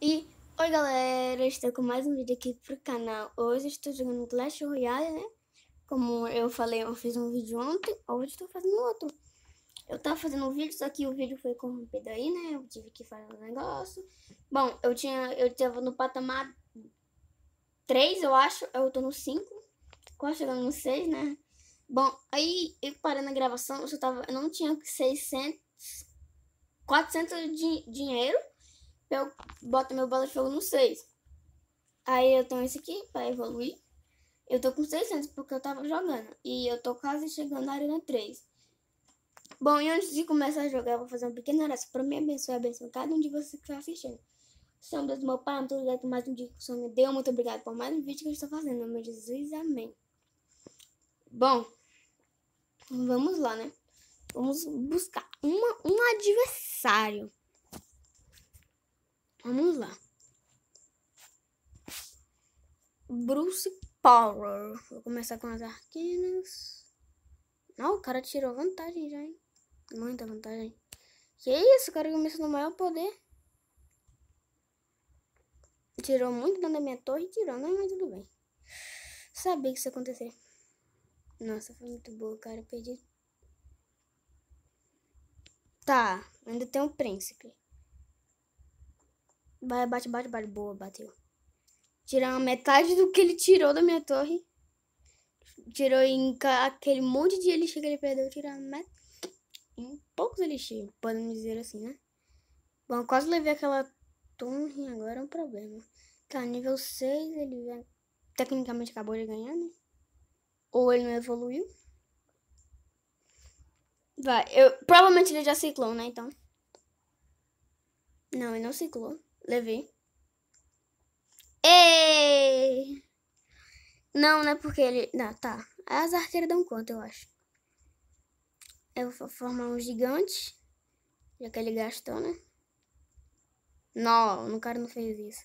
E oi galera, estou com mais um vídeo aqui pro canal. Hoje estou jogando Clash Royale, né? Como eu falei, eu fiz um vídeo ontem, hoje estou fazendo outro. Eu tava fazendo um vídeo, só que o vídeo foi corrompido aí, né? Eu tive que fazer um negócio. Bom, eu tinha. Eu tava no patamar 3, eu acho. Eu tô no 5. Quase chegando no 6, né? Bom, aí eu parando a gravação, eu só tava. Eu não tinha 600. 400 de dinheiro. Eu boto meu bola de fogo no 6. Aí eu tenho esse aqui para evoluir. Eu tô com 600 porque eu tava jogando. E eu tô quase chegando na Arena 3. Bom, e antes de começar a jogar, eu vou fazer uma pequena oração para me abençoar e abençoar cada um de vocês que está assistindo. são Deus, meu Pai, muito obrigado por mais um dia que o Senhor me deu. Muito obrigado por mais um vídeo que eu estou fazendo. Em nome de Jesus, amém. Bom, vamos lá, né? Vamos buscar uma, um adversário. Vamos lá. Bruce Power. Vou começar com as arquinas. Não, o cara tirou vantagem já, hein? Muita vantagem. Que isso, o cara começou no maior poder. Tirou muito dano da minha torre, tirou, né? Mas tudo bem. Sabia que isso ia acontecer. Nossa, foi muito boa, cara. Eu perdi. Tá, ainda tem o um príncipe. Vai, bate, bate, bate. Boa, bateu. Tirar metade do que ele tirou da minha torre. Tirou em aquele monte de elixir que ele perdeu. Tirar metade. Em poucos elixir, podemos dizer assim, né? Bom, quase levei aquela torre. Agora é um problema. Tá, nível 6. Ele já... tecnicamente acabou de ganhar, né? Ou ele não evoluiu. Vai, eu... Provavelmente ele já ciclou, né? Então. Não, ele não ciclou. Levei. Ei! Não, não é porque ele. Não, tá. As arqueiras dão conta, eu acho. Eu vou formar um gigante. Já que ele gastou, né? Não, o cara não fez isso.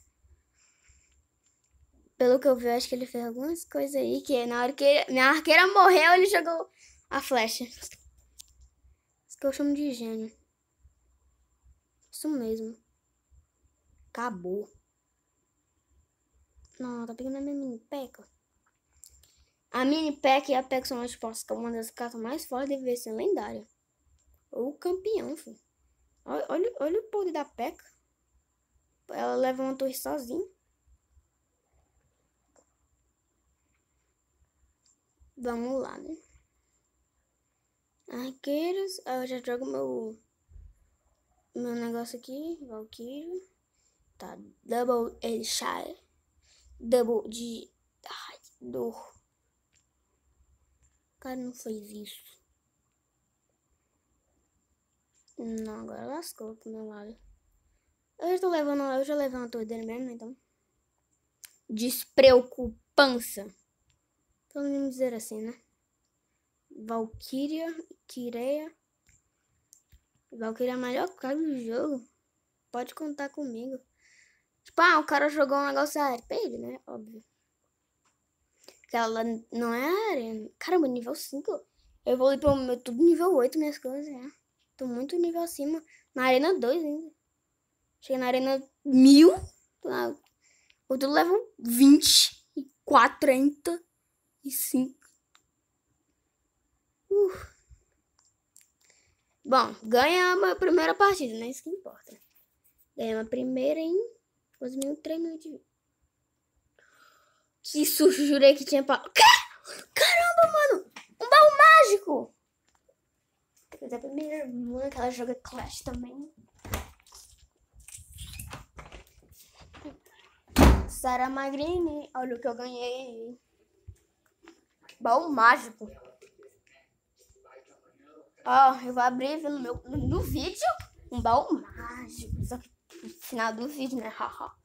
Pelo que eu vi, eu acho que ele fez algumas coisas aí que na hora que minha arqueira morreu, ele jogou a flecha. Isso que eu chamo de gênio. Isso mesmo. Acabou. Não, tá pegando a minha mini peca. A mini peca e a pack são as que é uma das cartas mais fortes deve ser lendária. Ou campeão, filho. Olha, olha, olha o poder da peca. Ela leva uma torre sozinha. Vamos lá, né? Arqueiros. Ah, eu já jogo meu. Meu negócio aqui. Valkyrie tá? Double Elshire. Double de. Ai, dor. O cara não fez isso. Não, agora lascou pro meu lado. Eu já tô levando, eu já levei uma torre dele mesmo, então. Despreocupança. Pelo menos dizer assim, né? Valkyria, Kireia. Valkyria é a melhor cara do jogo. Pode contar comigo. Tipo, ah, o cara jogou um negócio na área. Pra ele, né? Óbvio. Porque ela não é arena. Caramba, nível 5. Eu vou pro meu tudo nível 8, minhas coisas, né? Tô muito nível acima. Na arena 2 ainda. Cheguei na arena 1000. Lá. Outro level 20. E 40. E 5. Uh. Bom, ganhamos a primeira partida, né? Isso que importa. Ganhamos a primeira, hein? Quase meio 3 mil de Que susto, jurei que tinha pau. Caramba, mano! Um baú mágico! Eu pra minha irmã que ela joga Clash também. Sara Magrini, olha o que eu ganhei. Baú mágico. Ó, eu vou abrir no, meu, no, no vídeo um baú mágico. Só que no final do vídeo, né? Haha.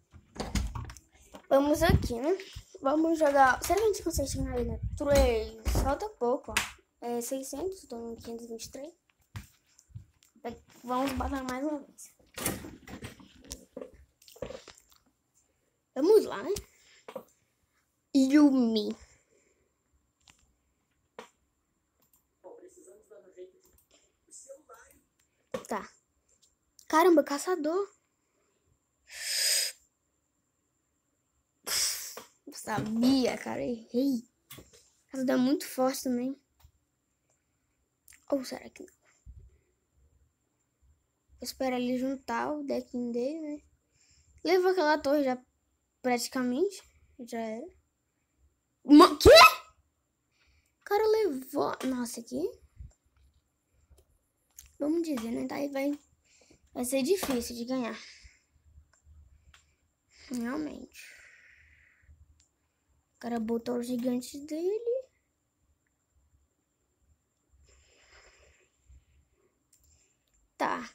Vamos aqui, né? Vamos jogar. Será que a gente consegue chegar aí, né? 3. Falta pouco, ó. É 600, tô no 523. Vamos bater mais uma vez. Vamos lá, né? Yumi. Tá. Caramba, caçador. sabia, cara. Errei. Ela dá muito forte também. Ou será que não? Espera ele juntar o decking dele, né? Levou aquela torre já praticamente. Já era. Ma Quê? O cara levou. Nossa, aqui. Vamos dizer, né? Daí tá vai. Vai ser difícil de ganhar. Realmente cara botou o gigante dele. Tá.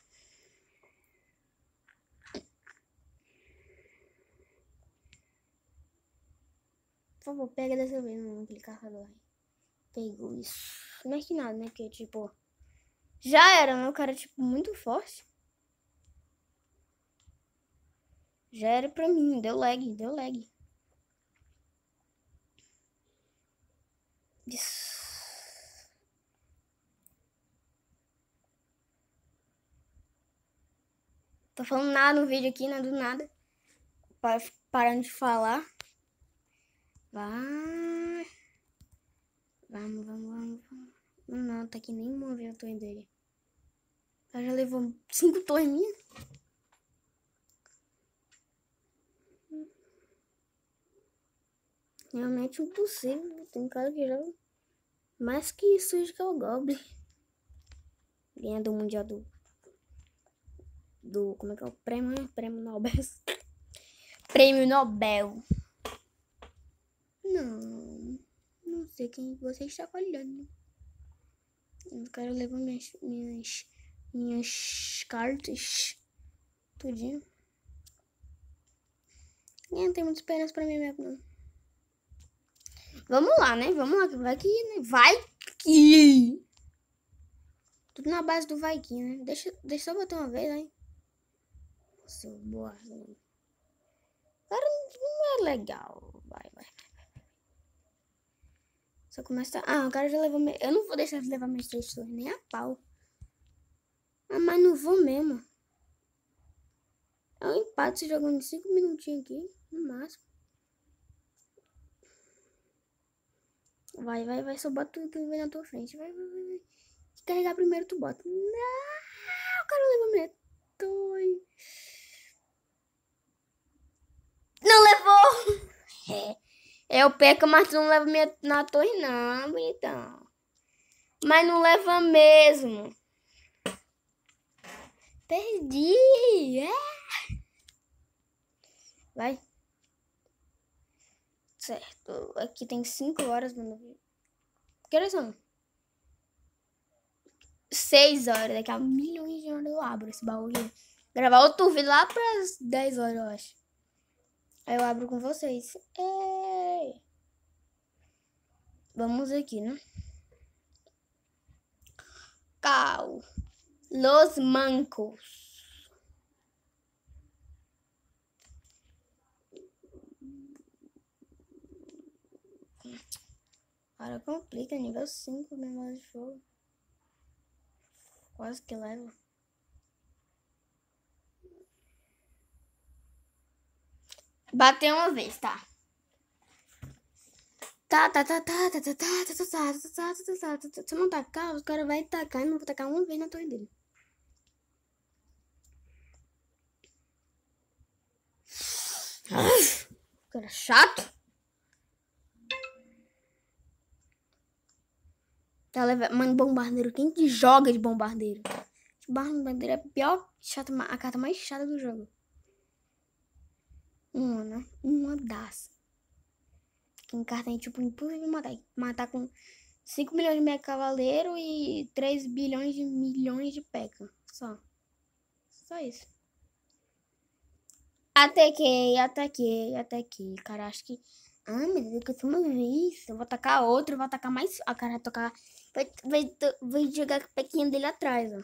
Por favor, pega dessa vez aquele carregador. Pegou isso. Não é que nada, né? Que tipo. Já era, né? O cara, tipo, muito forte. Já era pra mim. Deu lag, deu lag. Isso. Tô falando nada no vídeo aqui, né? Do nada. Para, parando de falar. Vai. Vamos, vamos, vamos, vamos. Não, tá aqui nem mover a torre dele. Ela já levou cinco torres minhas. Realmente impossível. Né? Tem cara que joga mais que isso que é o Goblin. Ganhando do Mundial do. Do. Como é que é o prêmio? Né? Prêmio Nobel. prêmio Nobel. Não. Não sei quem você está olhando. Né? Eu quero levar minhas. minhas. minhas cartas. Tudinho. E não tem muita esperança pra mim mesmo, não. Vamos lá, né? Vamos lá, que vai que. Né? Vai que. Tudo na base do vai que, né? Deixa, deixa eu botar uma vez, aí Nossa, boa. Cara, né? não é legal. Vai, vai. Só começa. Ah, o cara já levou. Me... Eu não vou deixar de levar minhas três torres, nem a pau. Ah, mas não vou mesmo. É um empate jogando cinco minutinhos aqui, no máximo. Vai, vai, vai, só bota tudo que vem na tua frente. Vai, vai, vai. Se carregar primeiro, tu bota. Não, o cara levou minha toy. Não levou! É, eu peco, mas tu não leva minha na torre, não, bonitão. Mas não leva mesmo. Perdi! É. Vai. Certo, aqui tem 5 horas, mano. Que horas são? 6 horas, daqui a milhões de horas eu abro esse baú aqui. Gravar outro vídeo lá pras 10 horas, eu acho. Aí eu abro com vocês. Ei. Vamos aqui, né? Cal. Los Mancos. Cara, complica. Nível 5, memória de fogo. Quase que leva. Bateu uma vez, tá? Tá, tá, tá, tá, tá, tá, tá, tá, tá, tá, tá, tá, tá, tá, tá, tá, não tá tá, tá, tá, tá, tá, não vou tá, tá, tá, na torre dele. Cara chato. Tá leva... Mano, bombardeiro. Quem que joga de bombardeiro? De bombardeiro é a pior chata, a carta mais chata do jogo. Uma, né? Uma das. Que em carta é tipo impossível matar. Matar com 5 milhões de meia cavaleiro e 3 bilhões de milhões de peca. Só. Só isso. Ataquei, ataquei, ataquei. Cara, acho que. Ah, meu Deus, que eu sou vi isso. Eu vou atacar outro, vou atacar mais. A cara vai tocar. Vai, vai, vai jogar o pequinho dele atrás, ó.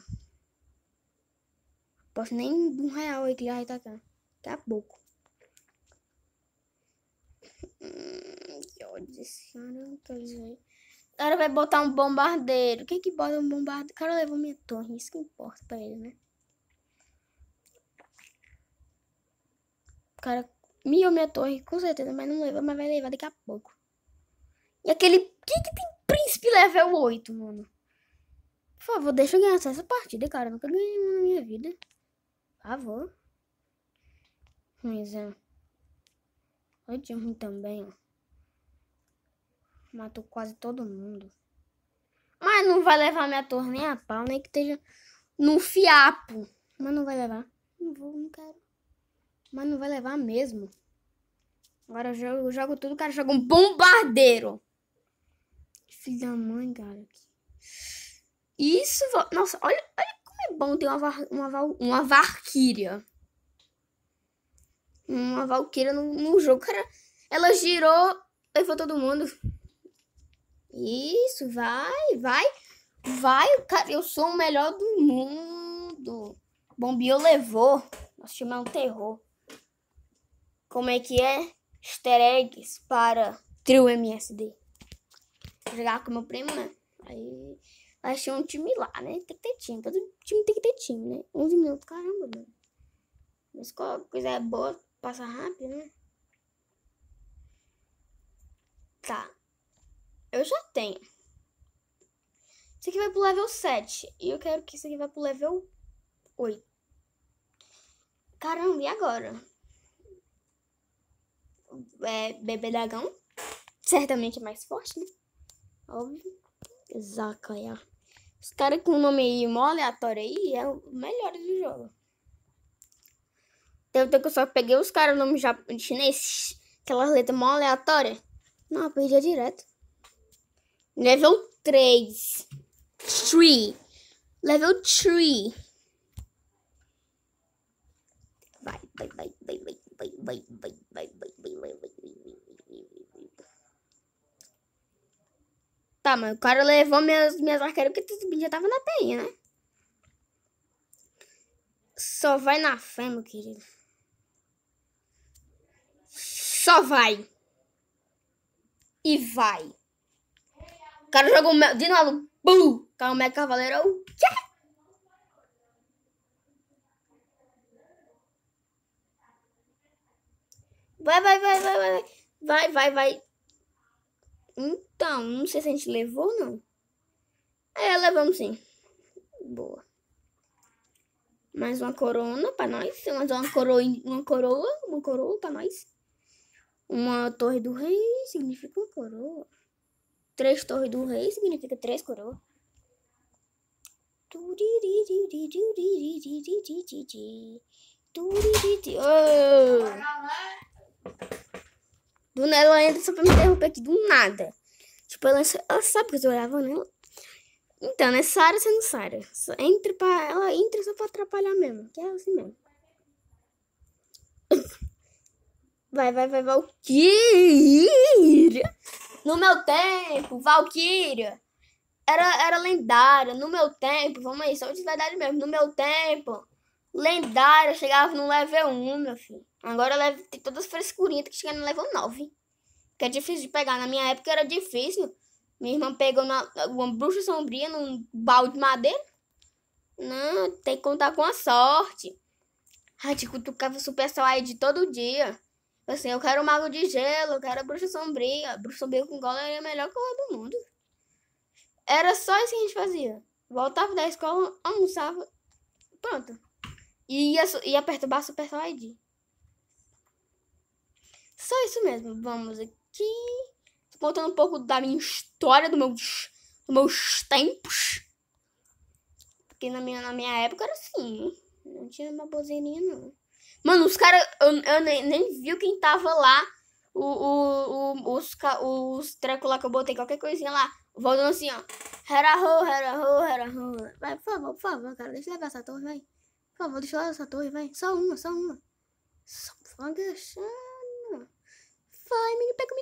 Posso nem um real aí que ele vai atacar. Daqui tá a pouco. Hum, que ódio esse cara. O cara vai botar um bombardeiro. Quem que bota um bombardeiro? O cara levou minha torre, isso que importa pra ele, né? cara miou minha torre, com certeza, mas não leva, mas vai levar daqui a pouco. E aquele. Que que tem príncipe level 8, mano? Por favor, deixa eu ganhar essa partida, cara. Eu nunca ganhei uma na minha vida. Por favor. Mas é. Olha ruim também, ó. Matou quase todo mundo. Mas não vai levar minha torre nem a pau, nem que esteja no fiapo. Mas não vai levar. Não vou, não quero. Mas não vai levar mesmo. Agora eu jogo, eu jogo tudo, o cara joga um bombardeiro. Filho da mãe, cara. Isso, nossa, olha, olha como é bom ter uma, uma, uma Valkyria. Uma Valkyria no, no jogo, cara. Ela girou, levou todo mundo. Isso, vai, vai. Vai, cara, eu sou o melhor do mundo. Bombio levou. Nossa, chama é um terror. Como é que é? Easter eggs para trio MSD. Vou jogar com meu primo, né? Aí vai ser um time lá, né? Tem que ter time. Todo time tem que ter time, né? 11 minutos, caramba, mano. Mas qual coisa é boa, passa rápido, né? Tá. Eu já tenho. Isso aqui vai pro level 7. E eu quero que isso aqui vá pro level 8. Caramba, e agora? é, bebê dragão. Certamente é mais forte, né? Óbvio. Zakaia. Os caras com o nome aí, mó aleatório aí, é o melhor do jogo. Deve ter que eu só peguei os caras o nome japonês, chinês. Aquelas letras mó aleatórias. Não, eu perdi direto. Level 3. Tree. Level 3. Vai, vai, vai, vai, vai, vai, vai, vai. Tá, mas o cara levou minhas, minhas arqueiras porque esse bicho já tava na PI, né? Só vai na fé, meu querido. Só vai. E vai. O cara jogou o De novo. Bum! Caiu é o cavaleiro. O quê? Vai, vai, vai, vai, vai. Vai, vai, vai. Então, não sei se a gente levou ou não. É, levamos sim. Boa. Mais uma corona pra nós. Mais uma coroa, uma coroa, uma coroa pra nós. Uma torre do rei significa uma coroa. Três torres do rei significa três coroas. Oh. Do nada ela entra só pra me interromper aqui, do nada. Tipo, ela, ela sabe que eu tô gravando ela. Né? Então, né? Sara sendo Sara. Entra pra, ela entra só pra atrapalhar mesmo. Que é assim mesmo. Vai, vai, vai, Valkyria. No meu tempo, Valkyria. Era, era lendária. No meu tempo, vamos aí, só de verdade mesmo. No meu tempo, lendário, eu chegava no level 1, meu filho. Agora levo, tem todas as frescurinhas que chegam no level 9. Que é difícil de pegar. Na minha época era difícil. Minha irmã pegou uma, uma bruxa sombria num balde de madeira. Não, tem que contar com a sorte. Ai, te cutucava o Super de todo dia. Assim, eu quero o Mago de Gelo, eu quero a Bruxa Sombria. A Bruxa Sombria com gola era a melhor cola do mundo. Era só isso que a gente fazia. Voltava da escola, almoçava, pronto. E ia, ia perturbar Super Saiyajin. Só isso mesmo. Vamos aqui. Contando um pouco da minha história, do meu, dos meus tempos. Porque na minha, na minha época era assim. Não tinha uma bozeirinha, não. Mano, os caras. Eu, eu nem, nem vi quem tava lá. O, o, o, os os trecos lá que eu botei, qualquer coisinha lá. Voltando assim, ó. Heraho, heraho, heraho. Vai, por favor, por favor, cara. Deixa eu levar essa torre, vai. Por favor, deixa lá essa torre, vai. Só uma, só uma. Só uma agachando. Vai, menino, pega,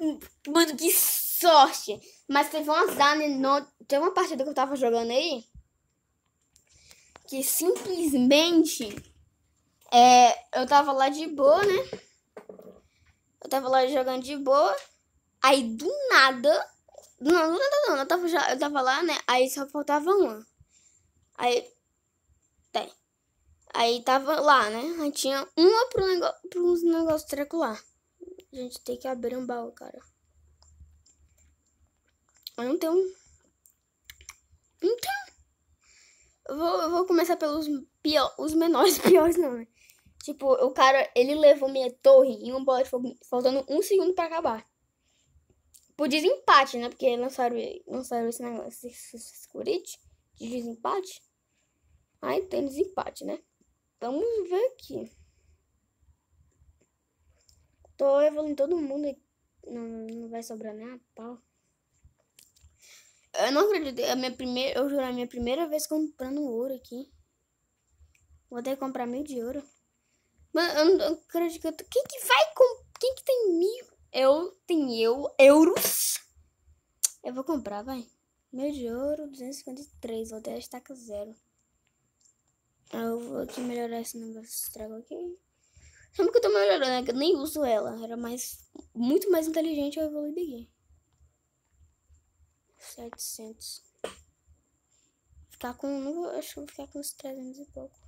menino, pega. Mano, que sorte. Mas teve um azar, né? No... Teve uma partida que eu tava jogando aí. Que simplesmente. É, eu tava lá de boa, né? Eu tava lá jogando de boa. Aí do nada. Não, do nada não. Eu tava, já, eu tava lá, né? Aí só faltava uma. Aí tem. Aí tava lá, né? Aí tinha uma pro negócio, pros negócios trecular. A gente tem que abrir um baú, cara. Eu não tenho. Então. Eu vou, eu vou começar pelos pior, os menores piores, não, né? Tipo, o cara, ele levou minha torre e um bola de fogo, faltando um segundo pra acabar. Por desempate, né? Porque lançaram, lançaram esse negócio, esse, esse, esse de desempate. Aí tem desempate né? Vamos ver aqui. Tô evoluindo todo mundo aqui. Não, não vai sobrar nem a pau. Eu não acredito. A minha primeira, eu juro, a minha primeira vez comprando ouro aqui. Vou ter que comprar mil de ouro. Mano, eu não acredito que eu tô... Quem que vai com... Quem que tem mil? Eu tenho eu, euros. Eu vou comprar, vai. Mil de ouro, 253. Vou até a estaca zero. Eu vou aqui melhorar esse negócio estrago aqui. Sabe que eu tô melhorando, né? Que eu nem uso ela. Era mais. Muito mais inteligente eu evoluir daqui. 700. Ficar com. Não vou, acho que vou ficar com uns 300 e pouco.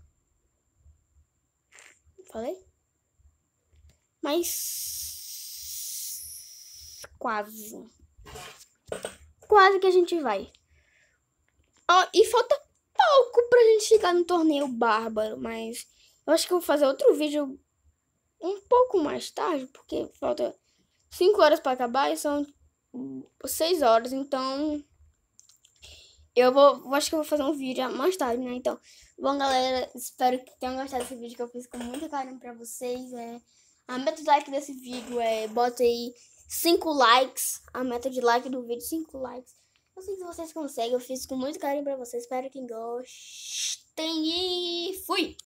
Falei? Mas. Quase. Quase que a gente vai. Ó, oh, e falta pouco pra gente chegar no torneio bárbaro, mas eu acho que eu vou fazer outro vídeo um pouco mais tarde, porque falta 5 horas para acabar e são 6 horas, então eu vou, eu acho que eu vou fazer um vídeo mais tarde, né? Então, bom galera, espero que tenham gostado desse vídeo que eu fiz com muito carinho para vocês, é a meta de like desse vídeo é bota aí 5 likes, a meta de like do vídeo 5 likes. Não sei se vocês conseguem, eu fiz com muito carinho pra vocês. Espero que gostem e fui!